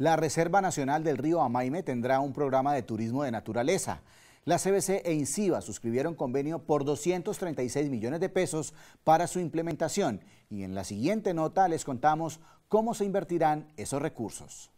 La Reserva Nacional del Río Amaime tendrá un programa de turismo de naturaleza. La CBC e INCIBA suscribieron convenio por 236 millones de pesos para su implementación y en la siguiente nota les contamos cómo se invertirán esos recursos.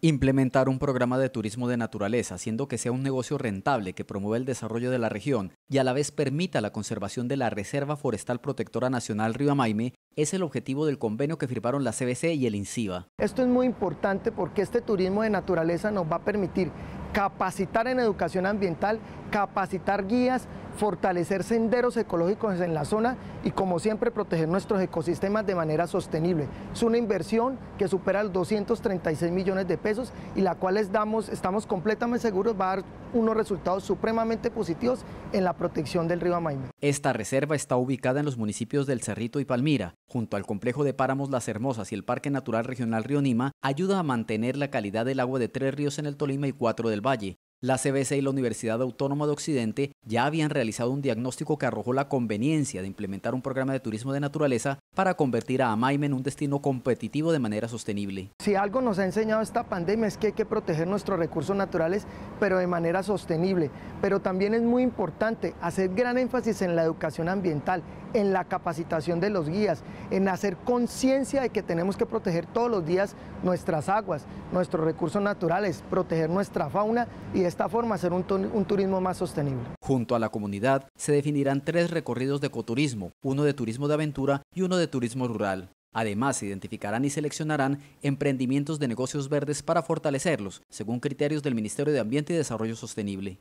Implementar un programa de turismo de naturaleza, haciendo que sea un negocio rentable que promueva el desarrollo de la región y a la vez permita la conservación de la Reserva Forestal Protectora Nacional Río Amaime, es el objetivo del convenio que firmaron la CBC y el INSIVA. Esto es muy importante porque este turismo de naturaleza nos va a permitir capacitar en educación ambiental, capacitar guías, fortalecer senderos ecológicos en la zona y como siempre proteger nuestros ecosistemas de manera sostenible. Es una inversión que supera los 236 millones de pesos y la cual damos, estamos completamente seguros va a dar unos resultados supremamente positivos en la protección del río Amaime. Esta reserva está ubicada en los municipios del Cerrito y Palmira, junto al complejo de páramos Las Hermosas y el Parque Natural Regional Río Nima, ayuda a mantener la calidad del agua de tres ríos en el Tolima y cuatro del Valle. La CBC y la Universidad Autónoma de Occidente ya habían realizado un diagnóstico que arrojó la conveniencia de implementar un programa de turismo de naturaleza para convertir a Amaime en un destino competitivo de manera sostenible. Si algo nos ha enseñado esta pandemia es que hay que proteger nuestros recursos naturales, pero de manera sostenible. Pero también es muy importante hacer gran énfasis en la educación ambiental, en la capacitación de los guías, en hacer conciencia de que tenemos que proteger todos los días nuestras aguas, nuestros recursos naturales, proteger nuestra fauna y de esta forma hacer un, un turismo más sostenible. Junto a la comunidad se definirán tres recorridos de ecoturismo, uno de turismo de aventura y uno de turismo rural. Además, se identificarán y seleccionarán emprendimientos de negocios verdes para fortalecerlos, según criterios del Ministerio de Ambiente y Desarrollo Sostenible.